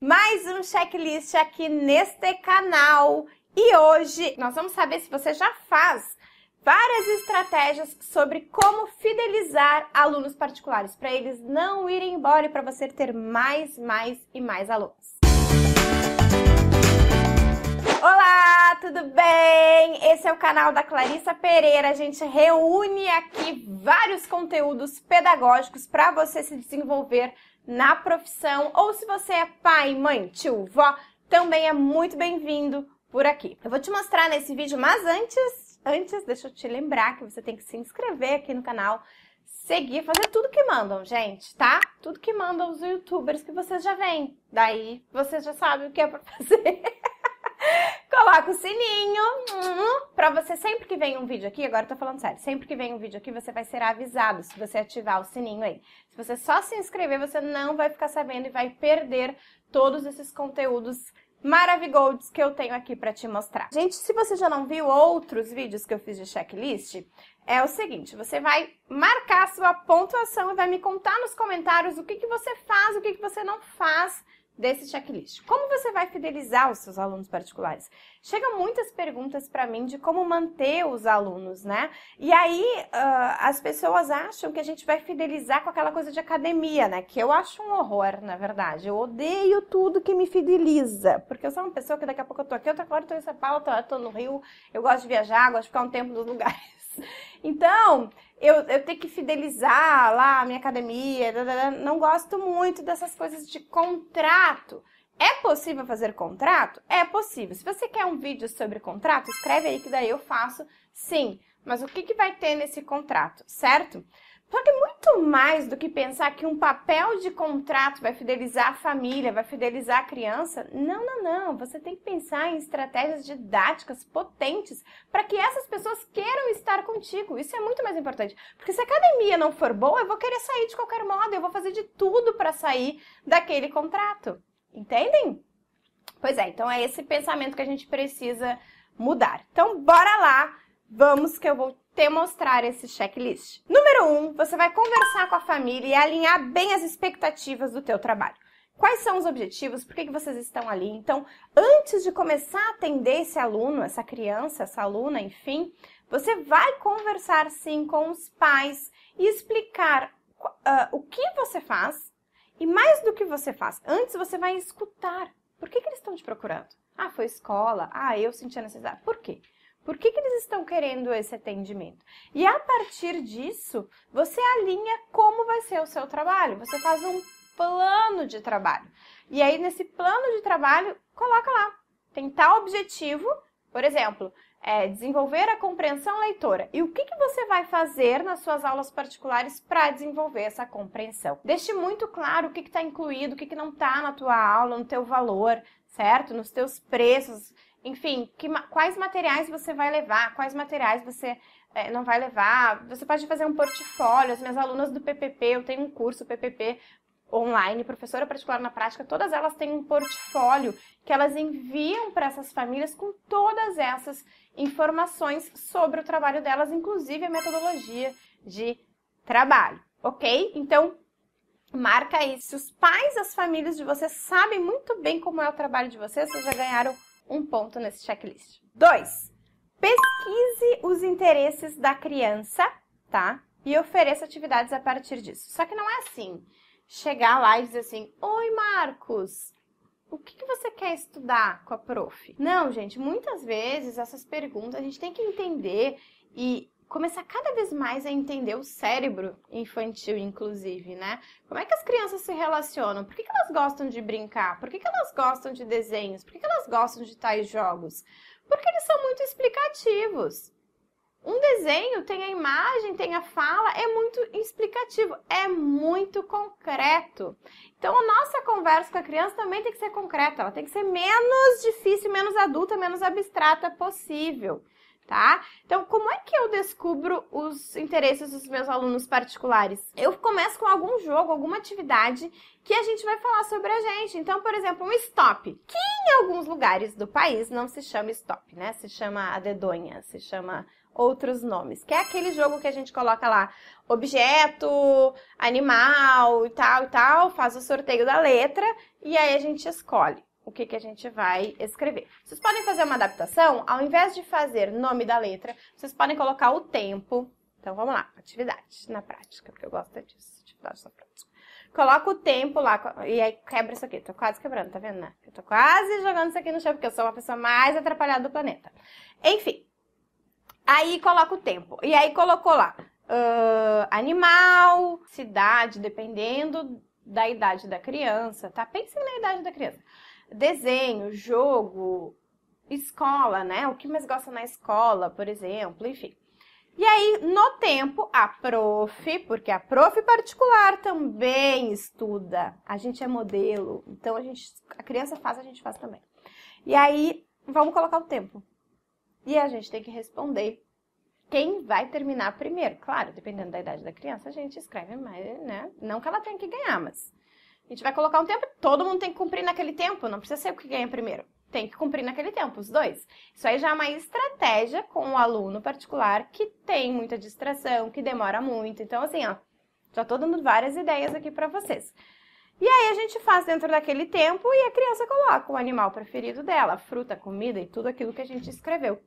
mais um checklist aqui neste canal. E hoje nós vamos saber se você já faz várias estratégias sobre como fidelizar alunos particulares para eles não irem embora e para você ter mais, mais e mais alunos. Olá, tudo bem? Esse é o canal da Clarissa Pereira. A gente reúne aqui vários conteúdos pedagógicos para você se desenvolver na profissão ou se você é pai, mãe, tio, vó, também é muito bem-vindo por aqui. Eu vou te mostrar nesse vídeo, mas antes, antes, deixa eu te lembrar que você tem que se inscrever aqui no canal, seguir, fazer tudo que mandam, gente, tá? Tudo que mandam os youtubers que vocês já veem. Daí vocês já sabem o que é pra fazer coloca o sininho hum. para você sempre que vem um vídeo aqui, agora eu tô falando sério, sempre que vem um vídeo aqui você vai ser avisado se você ativar o sininho aí. Se você só se inscrever, você não vai ficar sabendo e vai perder todos esses conteúdos maravilhosos que eu tenho aqui para te mostrar. Gente, se você já não viu outros vídeos que eu fiz de checklist, é o seguinte, você vai marcar a sua pontuação e vai me contar nos comentários o que, que você faz, o que, que você não faz desse checklist. Como você vai fidelizar os seus alunos particulares? Chegam muitas perguntas para mim de como manter os alunos, né? E aí uh, as pessoas acham que a gente vai fidelizar com aquela coisa de academia, né? Que eu acho um horror, na verdade. Eu odeio tudo que me fideliza, porque eu sou uma pessoa que daqui a pouco eu tô aqui, outra hora eu tô em São Paulo, eu tô, tô no Rio, eu gosto de viajar, gosto de ficar um tempo nos lugares. Então, eu, eu que fidelizar lá a minha academia, não gosto muito dessas coisas de contrato. É possível fazer contrato? É possível. Se você quer um vídeo sobre contrato, escreve aí que daí eu faço sim. Mas o que, que vai ter nesse contrato, certo? Só que muito mais do que pensar que um papel de contrato vai fidelizar a família, vai fidelizar a criança. Não, não, não. Você tem que pensar em estratégias didáticas potentes para que essas pessoas queiram estar contigo. Isso é muito mais importante. Porque se a academia não for boa, eu vou querer sair de qualquer modo, eu vou fazer de tudo para sair daquele contrato. Entendem? Pois é, então é esse pensamento que a gente precisa mudar. Então, bora lá Vamos que eu vou te mostrar esse checklist. Número 1, um, você vai conversar com a família e alinhar bem as expectativas do teu trabalho. Quais são os objetivos? Por que, que vocês estão ali? Então, antes de começar a atender esse aluno, essa criança, essa aluna, enfim, você vai conversar sim com os pais e explicar uh, o que você faz e mais do que você faz. Antes você vai escutar. Por que, que eles estão te procurando? Ah, foi escola. Ah, eu senti a necessidade. Por quê? Por que, que eles estão querendo esse atendimento? E a partir disso, você alinha como vai ser o seu trabalho. Você faz um plano de trabalho. E aí, nesse plano de trabalho, coloca lá. Tem tal objetivo, por exemplo, é desenvolver a compreensão leitora. E o que, que você vai fazer nas suas aulas particulares para desenvolver essa compreensão? Deixe muito claro o que está incluído, o que, que não está na tua aula, no teu valor, certo? Nos teus preços enfim, que, quais materiais você vai levar, quais materiais você é, não vai levar. Você pode fazer um portfólio. As minhas alunas do PPP, eu tenho um curso PPP online, professora particular na prática, todas elas têm um portfólio que elas enviam para essas famílias com todas essas informações sobre o trabalho delas, inclusive a metodologia de trabalho, ok? Então, marca aí. Se os pais, as famílias de vocês sabem muito bem como é o trabalho de vocês, vocês já ganharam um ponto nesse checklist. 2. Pesquise os interesses da criança, tá? E ofereça atividades a partir disso. Só que não é assim. Chegar lá e dizer assim: Oi, Marcos, o que, que, você quer estudar com a prof? Não, gente, muitas vezes essas perguntas a gente tem que entender e começar cada vez mais a entender o cérebro infantil, inclusive, né? Como é que as crianças se relacionam? Por que, que elas gostam de brincar? Por que, que elas gostam de desenhos? Por que, que elas gostam de tais jogos? Porque eles são muito explicativos. Um desenho tem a imagem, tem a fala, é muito explicativo, é muito concreto. Então a nossa conversa com a criança também tem que ser concreta, ela tem que ser menos difícil, menos adulta, menos abstrata possível tá? Então, como é que eu descubro os interesses dos meus alunos particulares? Eu começo com algum jogo, alguma atividade que a gente vai falar sobre a gente. Então, por exemplo, um stop, que em alguns lugares do país não se chama stop, né? Se chama a dedonha, se chama outros nomes, que é aquele jogo que a gente coloca lá objeto, animal e tal e tal, faz o sorteio da letra e aí a gente escolhe o que, que a gente vai escrever. Vocês podem fazer uma adaptação, ao invés de fazer nome da letra, vocês podem colocar o tempo. Então vamos lá, atividade na prática, porque eu gosto disso, atividade na prática. Coloca o tempo lá, e aí quebra isso aqui. Tô quase quebrando, tá vendo, né? Eu tô quase jogando isso aqui no chão, porque eu sou uma pessoa mais atrapalhada do planeta. Enfim, aí coloca o tempo. E aí colocou lá, uh, animal, cidade, dependendo da idade da criança, tá? Pensem na idade da criança desenho, jogo, escola, né? O que mais gosta na escola, por exemplo, enfim. E aí, no tempo, a prof, porque a prof particular também estuda. A gente é modelo, então a gente, a criança faz, a gente faz também. E aí, vamos colocar o tempo. E a gente tem que responder quem vai terminar primeiro. Claro, dependendo da idade da criança, a gente escreve mais, né? Não que ela tenha que ganhar, mas a gente vai colocar um tempo, todo mundo tem que cumprir naquele tempo, não precisa ser o que ganha primeiro. Tem que cumprir naquele tempo, os dois. Isso aí já é uma estratégia com o um aluno particular que tem muita distração, que demora muito. Então, assim, ó, já tô dando várias ideias aqui para vocês. E aí a gente faz dentro daquele tempo e a criança coloca o animal preferido dela, fruta, comida e tudo aquilo que a gente escreveu.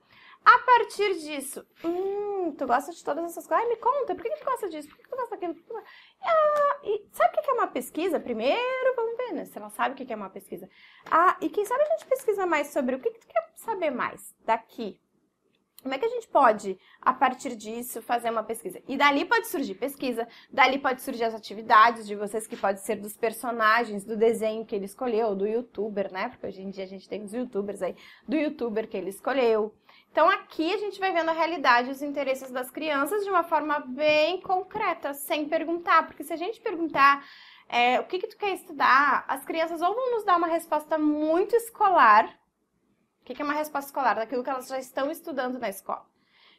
A partir disso, hum, tu gosta de todas essas coisas? Ai, me conta, por que, que tu gosta disso? Por que, que tu gosta daquilo? uma pesquisa primeiro, vamos ver, né? Se ela sabe o que é uma pesquisa. Ah, e quem sabe a gente pesquisa mais sobre o que, que tu quer saber mais daqui. Como é que a gente pode, a partir disso, fazer uma pesquisa? E dali pode surgir pesquisa, dali pode surgir as atividades de vocês, que pode ser dos personagens, do desenho que ele escolheu, do youtuber, né? Porque hoje em dia a gente tem os youtubers aí, do youtuber que ele escolheu. Então aqui a gente vai vendo a realidade, os interesses das crianças de uma forma bem concreta, sem perguntar, porque se a gente perguntar é, o que, que tu quer estudar, as crianças ou vão nos dar uma resposta muito escolar. O que, que é uma resposta escolar? Daquilo que elas já estão estudando na escola.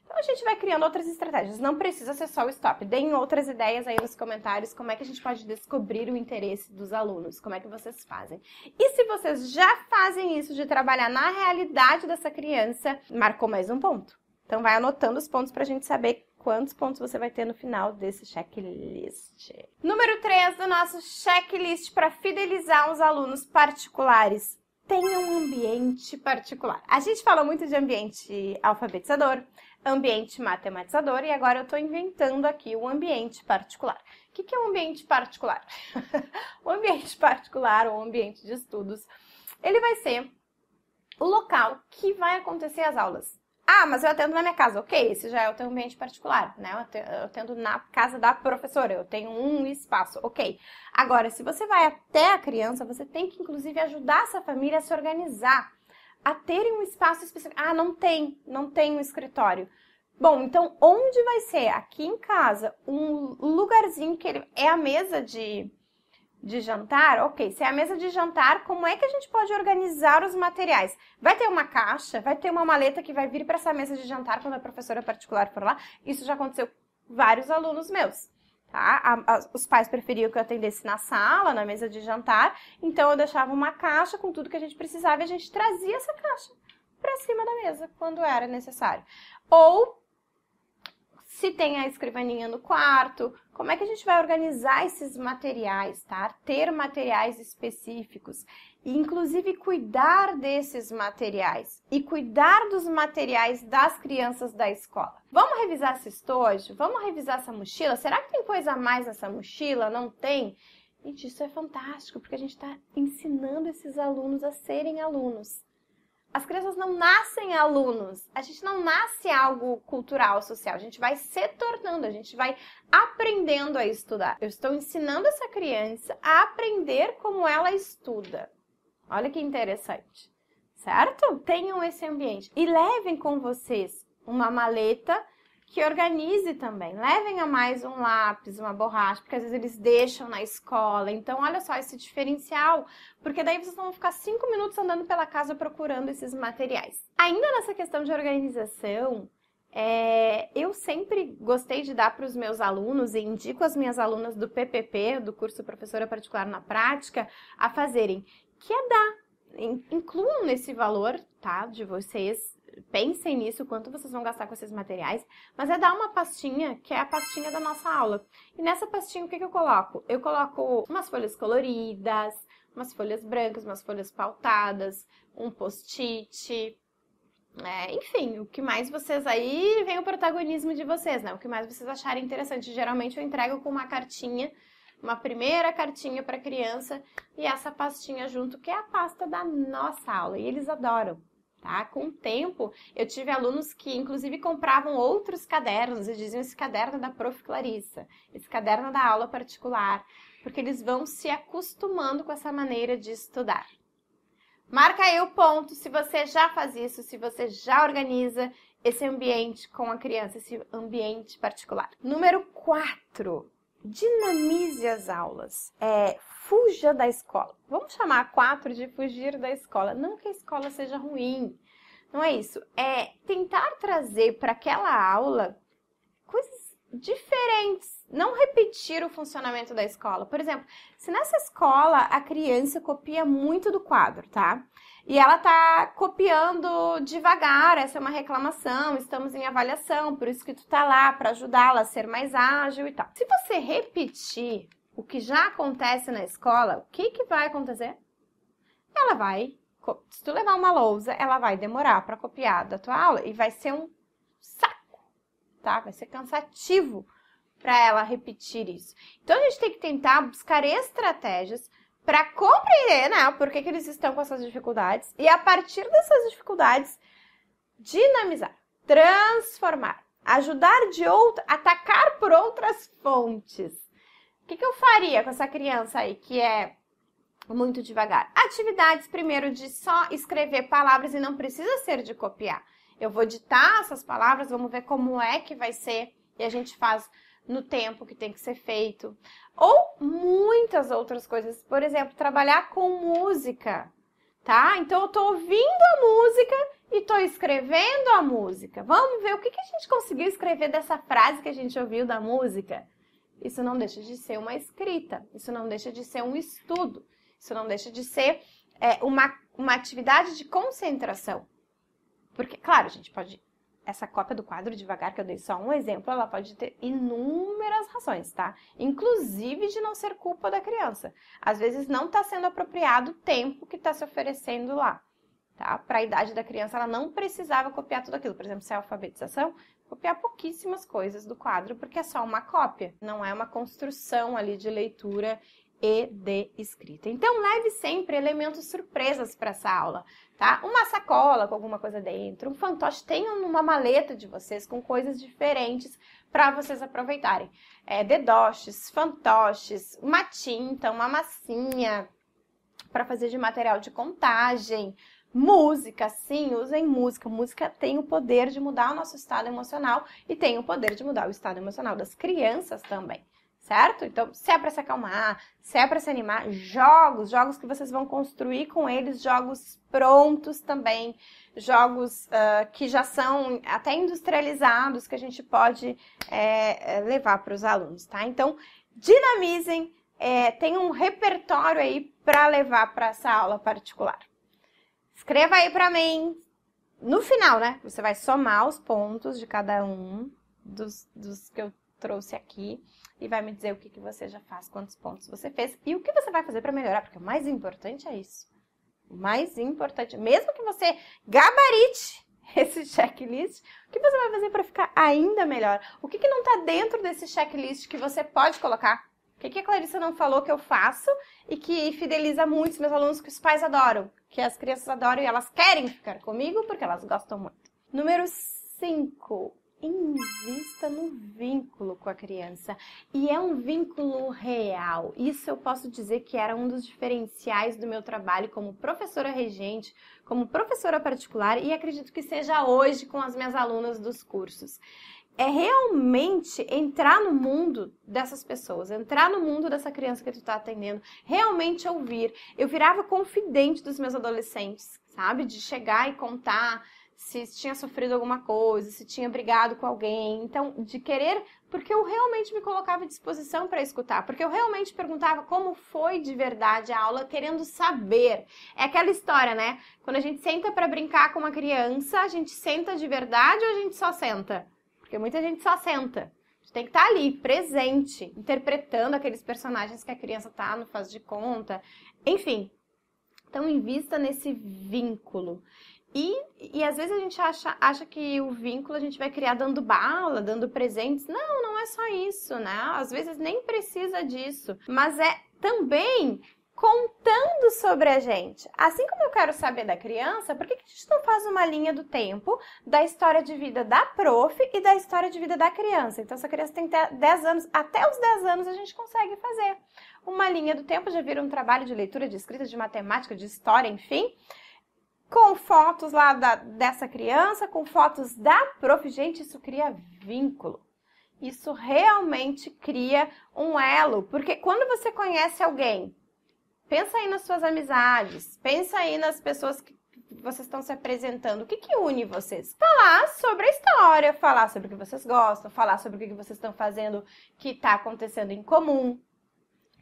Então a gente vai criando outras estratégias. Não precisa ser só o stop. Deem outras ideias aí nos comentários como é que a gente pode descobrir o interesse dos alunos, como é que vocês fazem. E se vocês já fazem isso de trabalhar na realidade dessa criança, marcou mais um ponto. Então vai anotando os pontos para a gente saber quantos pontos você vai ter no final desse checklist. Número 3 do nosso checklist para fidelizar os alunos particulares. Tenha um ambiente particular. A gente fala muito de ambiente alfabetizador, ambiente matematizador e agora eu estou inventando aqui o um ambiente particular. O que, que é um ambiente particular? o ambiente particular ou ambiente de estudos, ele vai ser o local que vai acontecer as aulas. Ah, mas eu atendo na minha casa. Ok, esse já é o teu ambiente particular, né? Eu atendo na casa da professora, eu tenho um espaço, ok. Agora, se você vai até a criança, você tem que, inclusive, ajudar essa família a se organizar, a terem um espaço específico. Ah, não tem, não tem um escritório. Bom, então onde vai ser? Aqui em casa, um lugarzinho que ele... é a mesa de de jantar? Ok, se é a mesa de jantar, como é que a gente pode organizar os materiais? Vai ter uma caixa, vai ter uma maleta que vai vir para essa mesa de jantar quando a professora particular for lá? Isso já aconteceu com vários alunos meus. Tá? A, a, os pais preferiam que eu atendesse na sala, na mesa de jantar, então eu deixava uma caixa com tudo que a gente precisava e a gente trazia essa caixa para cima da mesa quando era necessário. Ou se tem a escrivaninha no quarto, como é que a gente vai organizar esses materiais, tá? Ter materiais específicos inclusive cuidar desses materiais e cuidar dos materiais das crianças da escola. Vamos revisar esse estojo? Vamos revisar essa mochila? Será que tem coisa a mais nessa mochila? Não tem? Gente, isso é fantástico, porque a gente está ensinando esses alunos a serem alunos. As crianças não nascem alunos, a gente não nasce algo cultural, social, a gente vai se tornando, a gente vai aprendendo a estudar. Eu estou ensinando essa criança a aprender como ela estuda. Olha que interessante, certo? Tenham esse ambiente e levem com vocês uma maleta que organize também. Levem a mais um lápis, uma borracha, porque às vezes eles deixam na escola. Então, olha só esse diferencial, porque daí vocês vão ficar cinco minutos andando pela casa procurando esses materiais. Ainda nessa questão de organização, é, eu sempre gostei de dar para os meus alunos e indico as minhas alunas do PPP, do curso Professora Particular na Prática, a fazerem, que é dar. Incluam nesse valor, tá, de vocês pensem nisso, quanto vocês vão gastar com esses materiais, mas é dar uma pastinha, que é a pastinha da nossa aula. E nessa pastinha, o que, que eu coloco? Eu coloco umas folhas coloridas, umas folhas brancas, umas folhas pautadas, um post-it, é, enfim, o que mais vocês aí vem o protagonismo de vocês, né? O que mais vocês acharem interessante. Geralmente eu entrego com uma cartinha, uma primeira cartinha para criança e essa pastinha junto, que é a pasta da nossa aula. E eles adoram. Tá? Com o tempo, eu tive alunos que, inclusive, compravam outros cadernos e diziam esse caderno é da Prof. Clarissa, esse caderno é da aula particular, porque eles vão se acostumando com essa maneira de estudar. Marca aí o ponto se você já faz isso, se você já organiza esse ambiente com a criança, esse ambiente particular. Número 4 dinamize as aulas, é, fuja da escola. Vamos chamar quatro de fugir da escola. Não que a escola seja ruim, não é isso. É tentar trazer para aquela aula coisas diferentes, não repetir o funcionamento da escola. Por exemplo, se nessa escola a criança copia muito do quadro, tá? E ela está copiando devagar, essa é uma reclamação, estamos em avaliação, por isso que tu está lá para ajudá-la a ser mais ágil e tal. Se você repetir o que já acontece na escola, o que, que vai acontecer? Ela vai, se tu levar uma lousa, ela vai demorar para copiar da tua aula e vai ser um saco, tá? Vai ser cansativo para ela repetir isso. Então a gente tem que tentar buscar estratégias para compreender, né, por que, que eles estão com essas dificuldades e a partir dessas dificuldades dinamizar, transformar, ajudar de outro, atacar por outras fontes. O que, que eu faria com essa criança aí que é muito devagar? Atividades primeiro de só escrever palavras e não precisa ser de copiar. Eu vou ditar essas palavras, vamos ver como é que vai ser e a gente faz no tempo que tem que ser feito, ou muitas outras coisas. Por exemplo, trabalhar com música, tá? Então eu tô ouvindo a música e tô escrevendo a música. Vamos ver o que, que a gente conseguiu escrever dessa frase que a gente ouviu da música. Isso não deixa de ser uma escrita, isso não deixa de ser um estudo, isso não deixa de ser é, uma, uma atividade de concentração. Porque, claro, a gente pode essa cópia do quadro devagar, que eu dei só um exemplo, ela pode ter inúmeras razões, tá? Inclusive de não ser culpa da criança. Às vezes não está sendo apropriado o tempo que está se oferecendo lá, tá? Para a idade da criança, ela não precisava copiar tudo aquilo. Por exemplo, se é alfabetização, copiar pouquíssimas coisas do quadro, porque é só uma cópia, não é uma construção ali de leitura e de escrita. Então, leve sempre elementos surpresas para essa aula, tá? Uma sacola com alguma coisa dentro, um fantoche, tenham uma maleta de vocês com coisas diferentes para vocês aproveitarem. É, dedoches, fantoches, uma tinta, uma massinha para fazer de material de contagem, Música, sim, usem música. Música tem o poder de mudar o nosso estado emocional e tem o poder de mudar o estado emocional das crianças também certo? Então, se é para se acalmar, se é para se animar, jogos, jogos que vocês vão construir com eles, jogos prontos também, jogos uh, que já são até industrializados que a gente pode é, é levar para os alunos, tá? Então, dinamizem, é, tenham um repertório aí para levar para essa aula particular. Escreva aí para mim. No final, né? Você vai somar os pontos de cada um dos, dos que eu trouxe aqui e vai me dizer o que, que você já faz, quantos pontos você fez e o que você vai fazer para melhorar, porque o mais importante é isso. O mais importante, mesmo que você gabarite esse checklist, o que você vai fazer para ficar ainda melhor? O que, que não está dentro desse checklist que você pode colocar? O que, que a Clarissa não falou que eu faço e que fideliza muitos meus alunos que os pais adoram, que as crianças adoram e elas querem ficar comigo porque elas gostam muito. Número 5 invista no vínculo com a criança. E é um vínculo real. Isso eu posso dizer que era um dos diferenciais do meu trabalho como professora regente, como professora particular e acredito que seja hoje com as minhas alunas dos cursos é realmente entrar no mundo dessas pessoas, entrar no mundo dessa criança que tu está atendendo, realmente ouvir. Eu virava confidente dos meus adolescentes, sabe? De chegar e contar se tinha sofrido alguma coisa, se tinha brigado com alguém. Então, de querer, porque eu realmente me colocava à disposição para escutar, porque eu realmente perguntava como foi de verdade a aula, querendo saber. É aquela história, né? Quando a gente senta para brincar com uma criança, a gente senta de verdade ou a gente só senta? Porque muita gente só senta. A gente tem que estar tá ali, presente, interpretando aqueles personagens que a criança tá no faz de conta. Enfim, então, invista nesse vínculo. E, e às vezes a gente acha, acha que o vínculo a gente vai criar dando bala, dando presentes. Não, não é só isso, né? Às vezes nem precisa disso. Mas é também contando sobre a gente. Assim como eu quero saber da criança, por que, que a gente não faz uma linha do tempo da história de vida da prof e da história de vida da criança? Então, se a criança tem 10 anos, até os 10 anos a gente consegue fazer. Uma linha do tempo já vira um trabalho de leitura, de escrita, de matemática, de história, enfim com fotos lá da, dessa criança, com fotos da prof. Gente, isso cria vínculo. Isso realmente cria um elo, porque quando você conhece alguém, pensa aí nas suas amizades, pensa aí nas pessoas que vocês estão se apresentando, o que, que une vocês? Falar sobre a história, falar sobre o que vocês gostam, falar sobre o que vocês estão fazendo que está acontecendo em comum,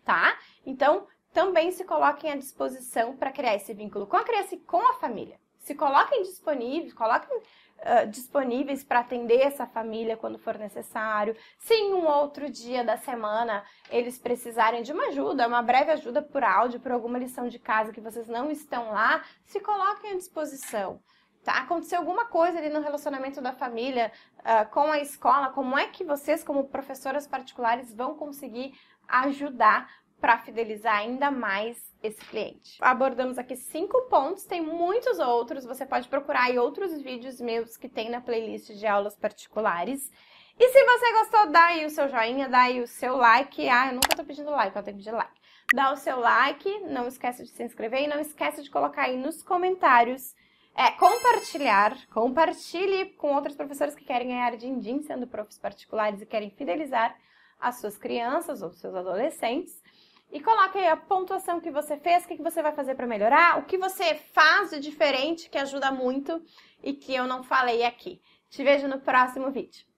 tá? Então, também se coloquem à disposição para criar esse vínculo com a criança e com a família. Se coloquem disponíveis, coloquem uh, disponíveis para atender essa família quando for necessário. Se em um outro dia da semana eles precisarem de uma ajuda, uma breve ajuda por áudio, por alguma lição de casa que vocês não estão lá, se coloquem à disposição. Tá? Aconteceu alguma coisa ali no relacionamento da família uh, com a escola, como é que vocês, como professoras particulares, vão conseguir ajudar para fidelizar ainda mais esse cliente. Abordamos aqui cinco pontos, tem muitos outros, você pode procurar aí outros vídeos meus que tem na playlist de aulas particulares. E se você gostou, dá aí o seu joinha, dá aí o seu like. Ah, eu nunca tô pedindo like, eu tenho que pedir like. Dá o seu like, não esquece de se inscrever e não esquece de colocar aí nos comentários é compartilhar, compartilhe com outros professores que querem ganhar din-din sendo profs particulares e querem fidelizar as suas crianças ou seus adolescentes e coloque aí a pontuação que você fez, o que você vai fazer para melhorar, o que você faz de diferente que ajuda muito e que eu não falei aqui. Te vejo no próximo vídeo.